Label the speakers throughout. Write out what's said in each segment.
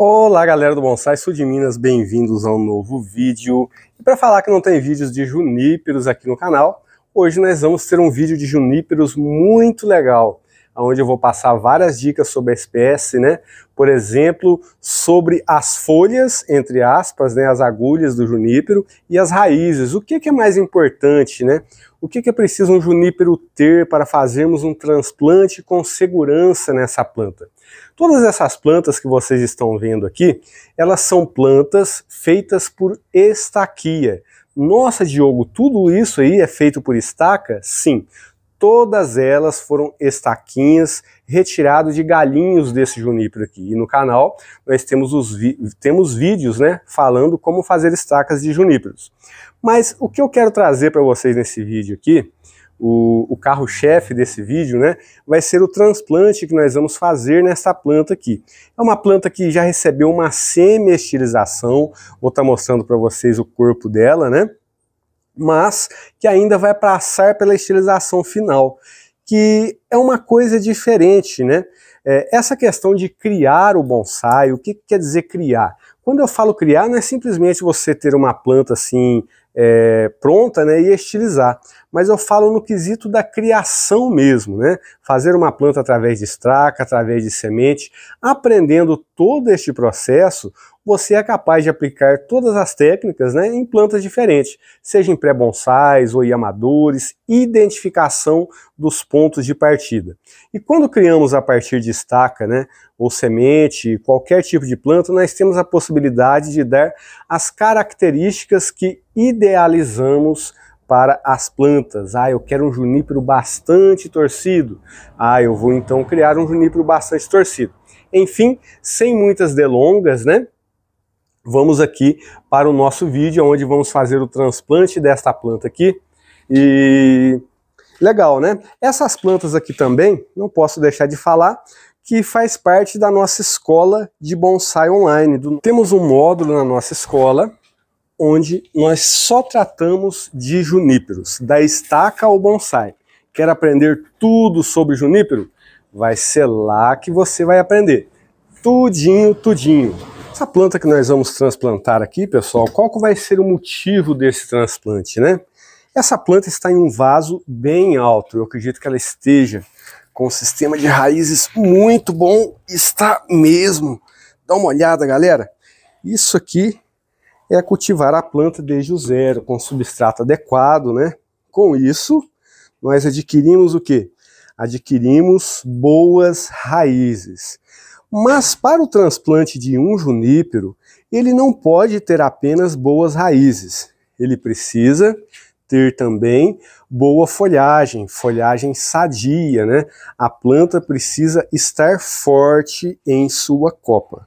Speaker 1: Olá galera do Bonsai Sul de Minas, bem-vindos a um novo vídeo. E para falar que não tem vídeos de juníperos aqui no canal, hoje nós vamos ter um vídeo de juníperos muito legal onde eu vou passar várias dicas sobre a espécie, né? Por exemplo, sobre as folhas, entre aspas, né, as agulhas do junípero e as raízes. O que, é mais importante, né? O que, que é preciso um junípero ter para fazermos um transplante com segurança nessa planta? Todas essas plantas que vocês estão vendo aqui, elas são plantas feitas por estaquia. Nossa, Diogo, tudo isso aí é feito por estaca? Sim todas elas foram estaquinhas retiradas de galinhos desse junípero aqui. E no canal nós temos, os temos vídeos né, falando como fazer estacas de juníperos. Mas o que eu quero trazer para vocês nesse vídeo aqui, o, o carro-chefe desse vídeo, né, vai ser o transplante que nós vamos fazer nessa planta aqui. É uma planta que já recebeu uma semi-estilização, vou estar tá mostrando para vocês o corpo dela, né? mas que ainda vai passar pela estilização final, que é uma coisa diferente, né? É, essa questão de criar o bonsai, o que, que quer dizer criar? Quando eu falo criar, não é simplesmente você ter uma planta assim é, pronta né, e estilizar. Mas eu falo no quesito da criação mesmo, né? Fazer uma planta através de estraca, através de semente, aprendendo todo este processo, você é capaz de aplicar todas as técnicas né, em plantas diferentes, seja em pré-bonsais ou em amadores, identificação dos pontos de partida. E quando criamos a partir de estaca, né, ou semente, qualquer tipo de planta, nós temos a possibilidade de dar as características que idealizamos para as plantas. Ah, eu quero um junípero bastante torcido. Ah, eu vou então criar um junípero bastante torcido. Enfim, sem muitas delongas, né? Vamos aqui para o nosso vídeo, onde vamos fazer o transplante desta planta aqui. E legal, né? Essas plantas aqui também, não posso deixar de falar, que faz parte da nossa escola de bonsai online. Temos um módulo na nossa escola onde nós só tratamos de juníperos, da estaca ao bonsai. Quer aprender tudo sobre junípero? Vai ser lá que você vai aprender. Tudinho, tudinho. Essa planta que nós vamos transplantar aqui, pessoal, qual que vai ser o motivo desse transplante, né? Essa planta está em um vaso bem alto. Eu acredito que ela esteja com um sistema de raízes muito bom. Está mesmo. Dá uma olhada, galera. Isso aqui é cultivar a planta desde o zero, com substrato adequado, né? Com isso, nós adquirimos o que? adquirimos boas raízes. Mas para o transplante de um junípero, ele não pode ter apenas boas raízes. Ele precisa ter também boa folhagem, folhagem sadia, né? A planta precisa estar forte em sua copa.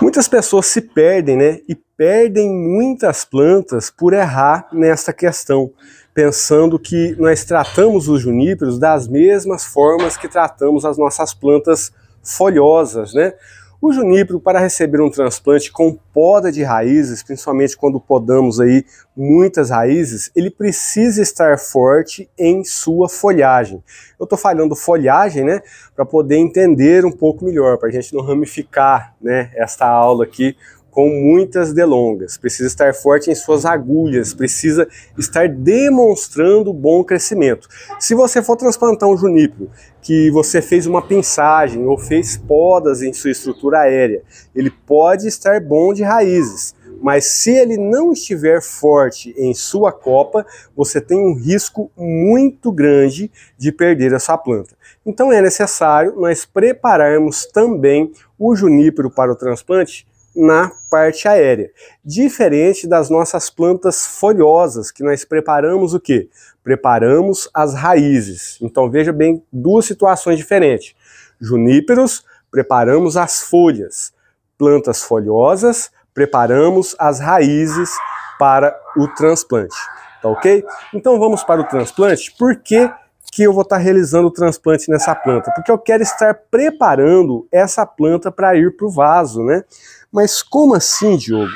Speaker 1: Muitas pessoas se perdem, né? E perdem muitas plantas por errar nesta questão pensando que nós tratamos os juníperos das mesmas formas que tratamos as nossas plantas folhosas, né? O junípero, para receber um transplante com poda de raízes, principalmente quando podamos aí muitas raízes, ele precisa estar forte em sua folhagem. Eu estou falando folhagem, né, para poder entender um pouco melhor, para a gente não ramificar, né, esta aula aqui com muitas delongas, precisa estar forte em suas agulhas, precisa estar demonstrando bom crescimento. Se você for transplantar um junípero, que você fez uma pinçagem ou fez podas em sua estrutura aérea, ele pode estar bom de raízes, mas se ele não estiver forte em sua copa, você tem um risco muito grande de perder a sua planta. Então é necessário nós prepararmos também o junípero para o transplante na parte aérea. Diferente das nossas plantas folhosas, que nós preparamos o quê? Preparamos as raízes. Então veja bem duas situações diferentes. Juníperos, preparamos as folhas. Plantas folhosas, preparamos as raízes para o transplante. Tá ok? Então vamos para o transplante, porque que eu vou estar tá realizando o transplante nessa planta? Porque eu quero estar preparando essa planta para ir para o vaso, né? Mas como assim, Diogo?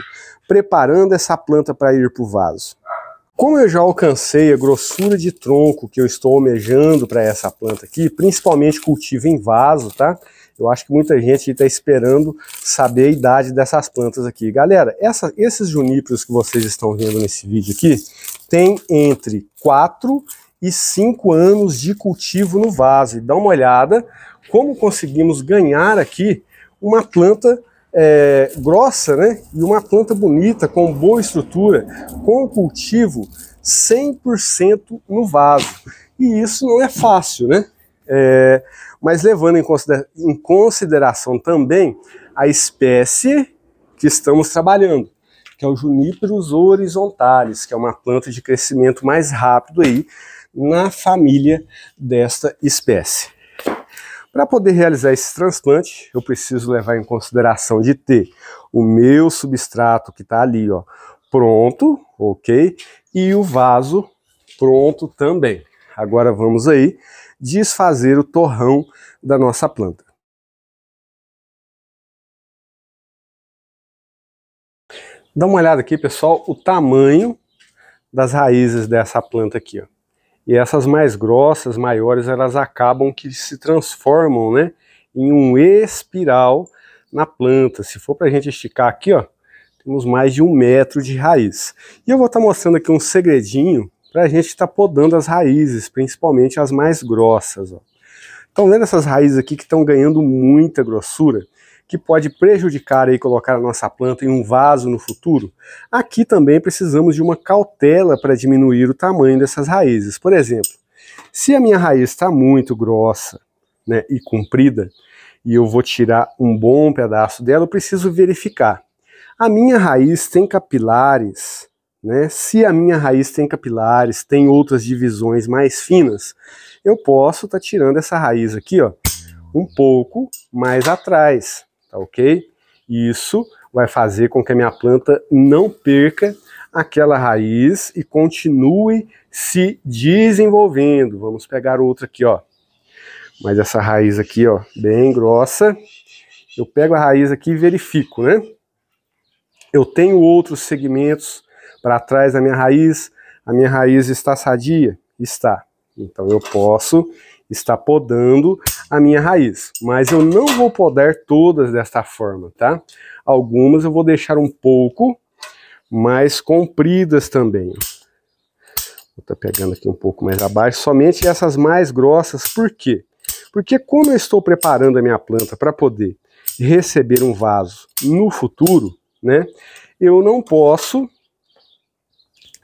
Speaker 1: Preparando essa planta para ir para o vaso? Como eu já alcancei a grossura de tronco que eu estou almejando para essa planta aqui, principalmente cultivo em vaso, tá? Eu acho que muita gente está esperando saber a idade dessas plantas aqui. Galera, essa, esses juníperos que vocês estão vendo nesse vídeo aqui, tem entre 4 e 5 anos de cultivo no vaso. E dá uma olhada como conseguimos ganhar aqui uma planta é, grossa né? e uma planta bonita, com boa estrutura, com cultivo 100% no vaso. E isso não é fácil, né? É, mas levando em, considera em consideração também a espécie que estamos trabalhando, que é o Juniperus horizontalis, que é uma planta de crescimento mais rápido aí, na família desta espécie. Para poder realizar esse transplante, eu preciso levar em consideração de ter o meu substrato que está ali, ó, pronto, ok? E o vaso pronto também. Agora vamos aí desfazer o torrão da nossa planta. Dá uma olhada aqui, pessoal, o tamanho das raízes dessa planta aqui, ó. E essas mais grossas, maiores, elas acabam que se transformam né, em um espiral na planta. Se for para a gente esticar aqui, ó, temos mais de um metro de raiz. E eu vou estar tá mostrando aqui um segredinho para a gente estar tá podando as raízes, principalmente as mais grossas. Estão vendo essas raízes aqui que estão ganhando muita grossura? que pode prejudicar e colocar a nossa planta em um vaso no futuro, aqui também precisamos de uma cautela para diminuir o tamanho dessas raízes. Por exemplo, se a minha raiz está muito grossa né, e comprida, e eu vou tirar um bom pedaço dela, eu preciso verificar. A minha raiz tem capilares, né? Se a minha raiz tem capilares, tem outras divisões mais finas, eu posso estar tá tirando essa raiz aqui, ó, um pouco mais atrás, tá ok? Isso vai fazer com que a minha planta não perca aquela raiz e continue se desenvolvendo. Vamos pegar outra aqui, ó. Mas essa raiz aqui, ó, bem grossa. Eu pego a raiz aqui e verifico, né? Eu tenho outros segmentos para trás da minha raiz. A minha raiz está sadia? Está. Então eu posso estar podando a minha raiz, mas eu não vou podar todas desta forma, tá? Algumas eu vou deixar um pouco mais compridas também. Vou tá pegando aqui um pouco mais abaixo, somente essas mais grossas, por quê? Porque como eu estou preparando a minha planta para poder receber um vaso no futuro, né? Eu não posso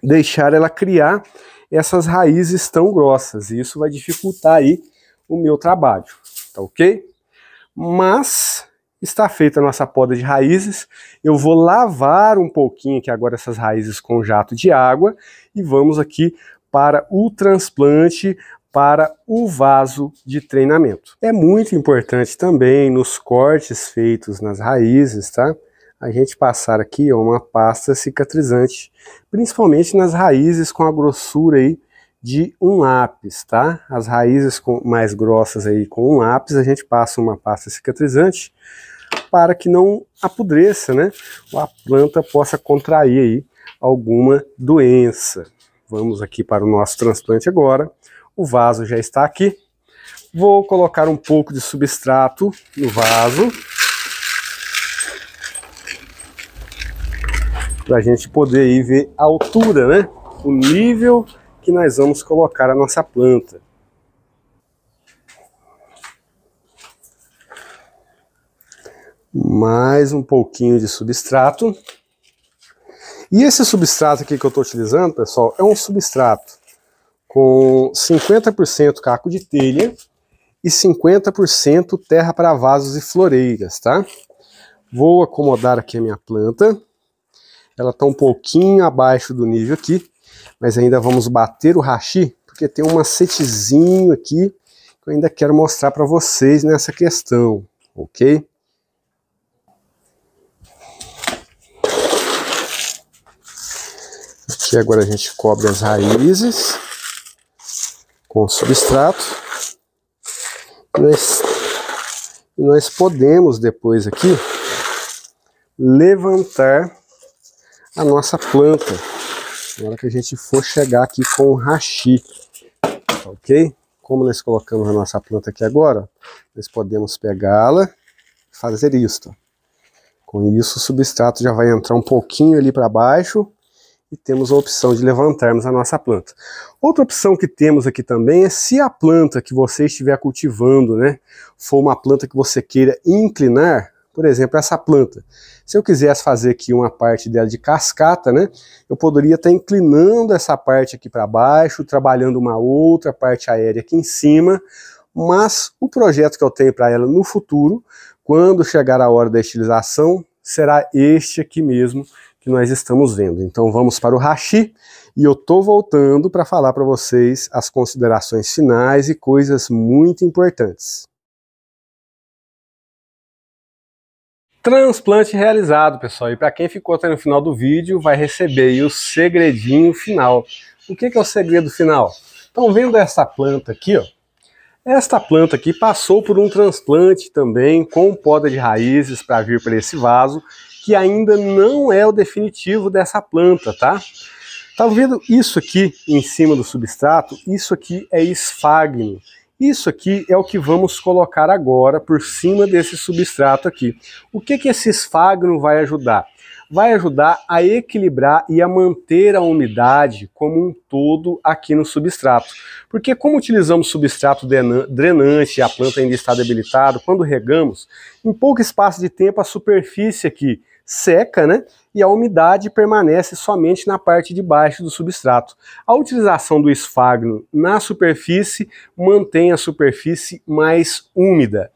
Speaker 1: deixar ela criar essas raízes tão grossas. E isso vai dificultar aí o meu trabalho, tá ok? Mas está feita a nossa poda de raízes, eu vou lavar um pouquinho aqui agora essas raízes com jato de água e vamos aqui para o transplante para o vaso de treinamento. É muito importante também nos cortes feitos nas raízes, tá? A gente passar aqui uma pasta cicatrizante, principalmente nas raízes com a grossura aí de um lápis, tá? As raízes com, mais grossas aí com um lápis, a gente passa uma pasta cicatrizante para que não apodreça, né? a planta possa contrair aí alguma doença. Vamos aqui para o nosso transplante agora. O vaso já está aqui. Vou colocar um pouco de substrato no vaso. Para a gente poder aí ver a altura, né? O nível que nós vamos colocar a nossa planta. Mais um pouquinho de substrato. E esse substrato aqui que eu estou utilizando, pessoal, é um substrato com 50% caco de telha e 50% terra para vasos e floreiras, tá? Vou acomodar aqui a minha planta. Ela está um pouquinho abaixo do nível aqui, mas ainda vamos bater o rachi, porque tem um macetezinho aqui que eu ainda quero mostrar para vocês nessa questão, ok? Aqui agora a gente cobre as raízes com substrato. Nós, nós podemos depois aqui levantar a nossa planta na hora que a gente for chegar aqui com o rachi, ok? Como nós colocamos a nossa planta aqui agora, nós podemos pegá-la e fazer isto. Com isso, o substrato já vai entrar um pouquinho ali para baixo e temos a opção de levantarmos a nossa planta. Outra opção que temos aqui também é se a planta que você estiver cultivando, né, for uma planta que você queira inclinar, por exemplo, essa planta. Se eu quisesse fazer aqui uma parte dela de cascata, né, eu poderia estar tá inclinando essa parte aqui para baixo, trabalhando uma outra parte aérea aqui em cima, mas o projeto que eu tenho para ela no futuro, quando chegar a hora da estilização, será este aqui mesmo que nós estamos vendo. Então vamos para o hashi e eu tô voltando para falar para vocês as considerações finais e coisas muito importantes. transplante realizado, pessoal. E para quem ficou até no final do vídeo, vai receber o segredinho final. O que, que é o segredo final? Estão vendo essa planta aqui, ó? Esta planta aqui passou por um transplante também com poda de raízes para vir para esse vaso, que ainda não é o definitivo dessa planta, tá? Tá vendo isso aqui em cima do substrato? Isso aqui é esfagno. Isso aqui é o que vamos colocar agora por cima desse substrato aqui. O que, que esse esfagno vai ajudar? Vai ajudar a equilibrar e a manter a umidade como um todo aqui no substrato. Porque como utilizamos substrato drenante, a planta ainda está debilitada, quando regamos, em pouco espaço de tempo a superfície aqui seca, né? E a umidade permanece somente na parte de baixo do substrato. A utilização do esfagno na superfície mantém a superfície mais úmida.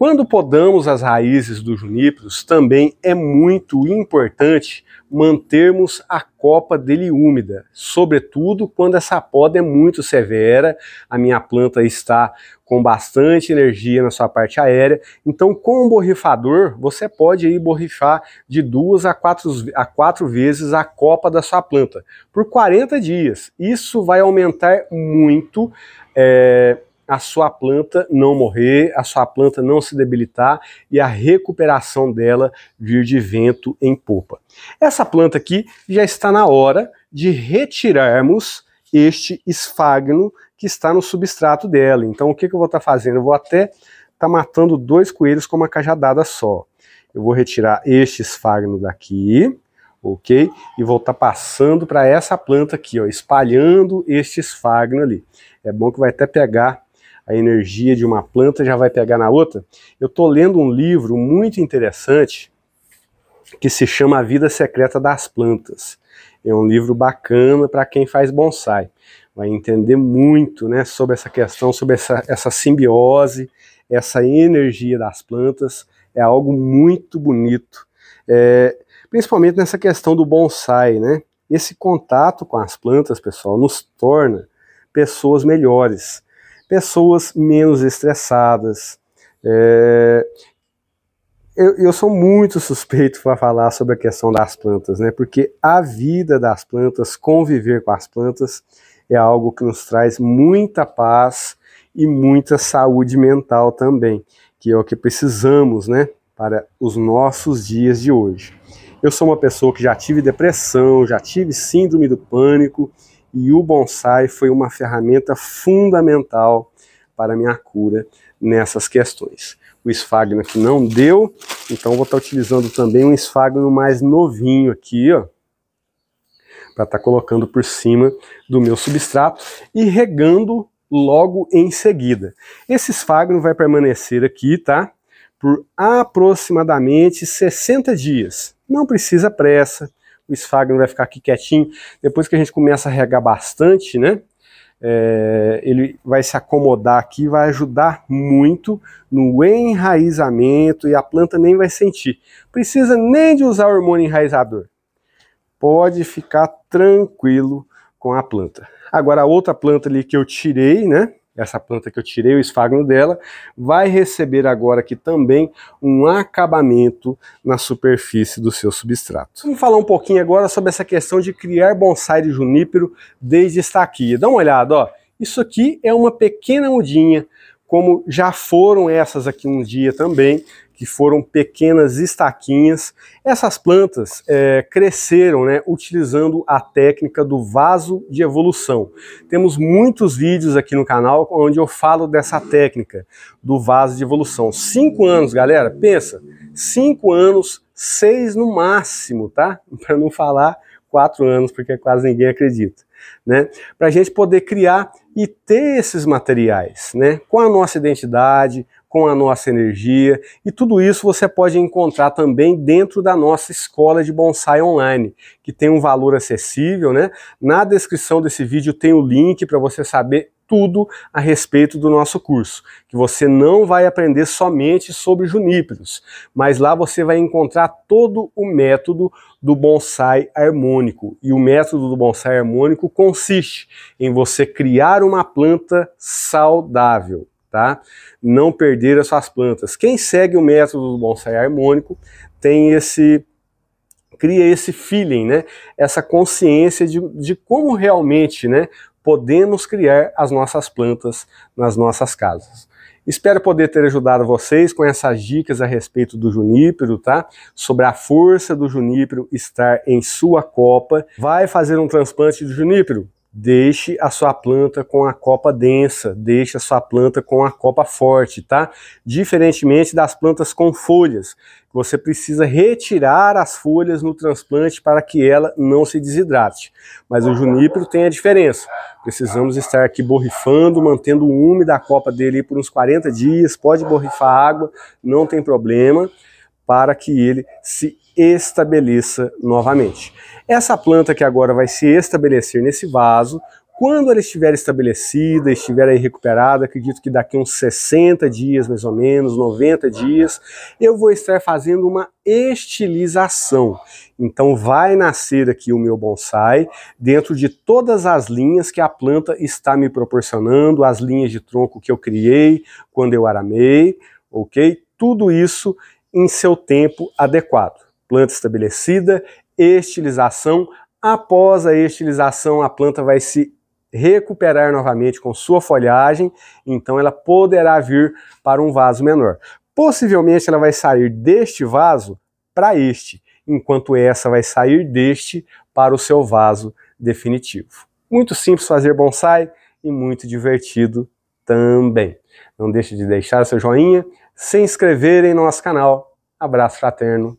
Speaker 1: Quando podamos as raízes dos juníperos, também é muito importante mantermos a copa dele úmida, sobretudo quando essa poda é muito severa, a minha planta está com bastante energia na sua parte aérea, então com o um borrifador você pode aí borrifar de duas a quatro, a quatro vezes a copa da sua planta por 40 dias. Isso vai aumentar muito é, a sua planta não morrer, a sua planta não se debilitar e a recuperação dela vir de vento em popa. Essa planta aqui já está na hora de retirarmos este esfagno que está no substrato dela. Então o que, que eu vou estar tá fazendo? Eu vou até estar tá matando dois coelhos com uma cajadada só. Eu vou retirar este esfagno daqui, ok? E vou estar tá passando para essa planta aqui, ó, espalhando este esfagno ali. É bom que vai até pegar a energia de uma planta já vai pegar na outra. Eu estou lendo um livro muito interessante que se chama A Vida Secreta das Plantas. É um livro bacana para quem faz bonsai. Vai entender muito né, sobre essa questão, sobre essa, essa simbiose, essa energia das plantas. É algo muito bonito. É, principalmente nessa questão do bonsai, né? Esse contato com as plantas, pessoal, nos torna pessoas melhores pessoas menos estressadas. É, eu, eu, sou muito suspeito para falar sobre a questão das plantas, né? Porque a vida das plantas, conviver com as plantas, é algo que nos traz muita paz e muita saúde mental também, que é o que precisamos, né? Para os nossos dias de hoje. Eu sou uma pessoa que já tive depressão, já tive síndrome do pânico, e o bonsai foi uma ferramenta fundamental para a minha cura nessas questões. O esfagno que não deu, então vou estar tá utilizando também um esfagno mais novinho aqui, ó, para estar tá colocando por cima do meu substrato e regando logo em seguida. Esse esfagno vai permanecer aqui, tá? Por aproximadamente 60 dias. Não precisa pressa, o esfagno vai ficar aqui quietinho. Depois que a gente começa a regar bastante, né? É, ele vai se acomodar aqui, vai ajudar muito no enraizamento e a planta nem vai sentir. Precisa nem de usar hormônio enraizador. Pode ficar tranquilo com a planta. Agora a outra planta ali que eu tirei, né? essa planta que eu tirei o esfagno dela, vai receber agora aqui também um acabamento na superfície do seu substrato. Vamos falar um pouquinho agora sobre essa questão de criar bonsai de junípero desde esta aqui. Dá uma olhada, ó. Isso aqui é uma pequena mudinha, como já foram essas aqui um dia também, que foram pequenas estaquinhas. Essas plantas é, cresceram né, utilizando a técnica do vaso de evolução. Temos muitos vídeos aqui no canal onde eu falo dessa técnica do vaso de evolução. Cinco anos, galera, pensa, cinco anos, seis no máximo, tá? Para não falar quatro anos, porque quase ninguém acredita. Né? Para a gente poder criar e ter esses materiais né? com a nossa identidade, com a nossa energia. E tudo isso você pode encontrar também dentro da nossa escola de bonsai online, que tem um valor acessível, né? Na descrição desse vídeo tem o link para você saber tudo a respeito do nosso curso, que você não vai aprender somente sobre juníperos, mas lá você vai encontrar todo o método do bonsai harmônico. E o método do bonsai harmônico consiste em você criar uma planta saudável tá? Não perder as suas plantas. Quem segue o método do bonsai harmônico tem esse cria esse feeling, né? Essa consciência de, de como realmente, né, podemos criar as nossas plantas nas nossas casas. Espero poder ter ajudado vocês com essas dicas a respeito do junípero, tá? Sobre a força do junípero estar em sua copa. Vai fazer um transplante de junípero? deixe a sua planta com a copa densa, deixe a sua planta com a copa forte, tá? Diferentemente das plantas com folhas, você precisa retirar as folhas no transplante para que ela não se desidrate. Mas o junípero tem a diferença. Precisamos estar aqui borrifando, mantendo úmida a copa dele por uns 40 dias, pode borrifar água, não tem problema, para que ele se estabeleça novamente. Essa planta que agora vai se estabelecer nesse vaso, quando ela estiver estabelecida, estiver aí recuperada, acredito que daqui uns 60 dias, mais ou menos, 90 dias, eu vou estar fazendo uma estilização. Então vai nascer aqui o meu bonsai dentro de todas as linhas que a planta está me proporcionando, as linhas de tronco que eu criei quando eu aramei, ok? Tudo isso em seu tempo adequado planta estabelecida, estilização. Após a estilização, a planta vai se recuperar novamente com sua folhagem, então ela poderá vir para um vaso menor. Possivelmente ela vai sair deste vaso para este, enquanto essa vai sair deste para o seu vaso definitivo. Muito simples fazer bonsai e muito divertido também. Não deixe de deixar seu joinha, se inscreverem no nosso canal. Abraço fraterno